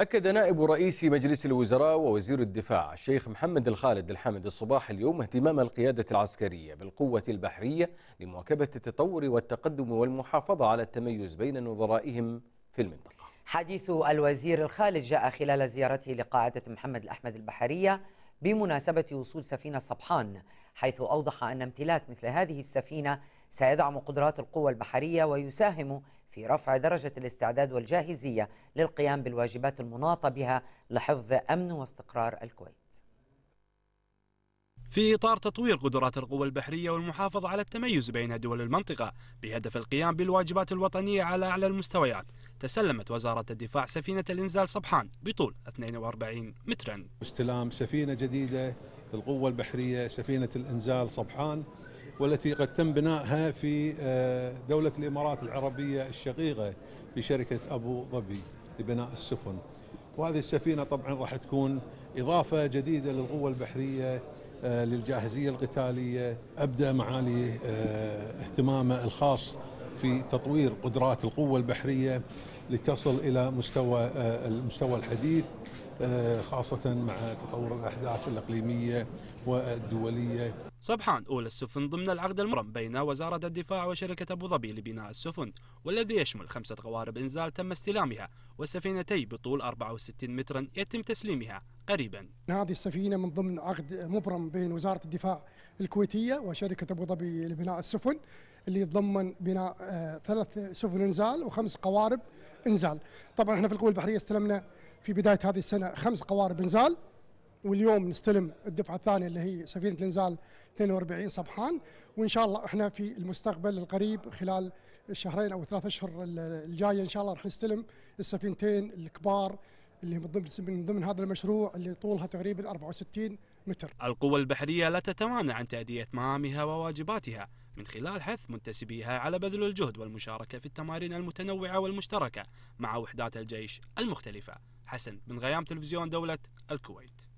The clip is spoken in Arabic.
أكد نائب رئيس مجلس الوزراء ووزير الدفاع الشيخ محمد الخالد الحمد الصباح اليوم اهتمام القيادة العسكرية بالقوة البحرية لمواكبة التطور والتقدم والمحافظة على التميز بين نظرائهم في المنطقة حديث الوزير الخالد جاء خلال زيارته لقاعدة محمد الأحمد البحرية بمناسبة وصول سفينة صبحان حيث أوضح أن امتلاك مثل هذه السفينة سيدعم قدرات القوة البحرية ويساهم في رفع درجة الاستعداد والجاهزية للقيام بالواجبات المناطة بها لحفظ أمن واستقرار الكويت في إطار تطوير قدرات القوى البحرية والمحافظة على التميز بين دول المنطقة بهدف القيام بالواجبات الوطنية على أعلى المستويات تسلمت وزارة الدفاع سفينة الإنزال صبحان بطول 42 مترا استلام سفينة جديدة للقوة البحرية سفينة الإنزال صبحان والتي قد تم بنائها في آه، دولة الإمارات العربية الشقيقة بشركة أبو ظبي لبناء السفن وهذه السفينة طبعا راح تكون إضافة جديدة للقوة البحرية آه، للجاهزية القتالية أبدأ معالي آه، اهتمامه الخاص في تطوير قدرات القوة البحرية لتصل إلى مستوى آه، المستوى الحديث آه، خاصة مع تطور الأحداث الإقليمية والدولية صبحان أولى السفن ضمن العقد المرم بين وزارة الدفاع وشركة أبو ظبي لبناء السفن والذي يشمل خمسة قوارب إنزال تم استلامها وسفينتي بطول 64 مترا يتم تسليمها قريبا هذه السفينة من ضمن عقد مبرم بين وزارة الدفاع الكويتية وشركة أبو ظبي لبناء السفن اللي يتضمن بناء آه، ثلاث سفن انزال وخمس قوارب انزال طبعا احنا في القوه البحريه استلمنا في بدايه هذه السنه خمس قوارب انزال واليوم نستلم الدفعه الثانيه اللي هي سفينه الانزال 42 صبحان وان شاء الله احنا في المستقبل القريب خلال الشهرين او الثلاث اشهر الجايه ان شاء الله راح نستلم السفينتين الكبار اللي من ضمن من ضمن هذا المشروع اللي طولها تقريبا 64 متر. القوى البحريه لا تتمانع عن تاديه مهامها وواجباتها من خلال حث منتسبيها على بذل الجهد والمشاركة في التمارين المتنوعة والمشتركة مع وحدات الجيش المختلفة حسن بن غيام تلفزيون دولة الكويت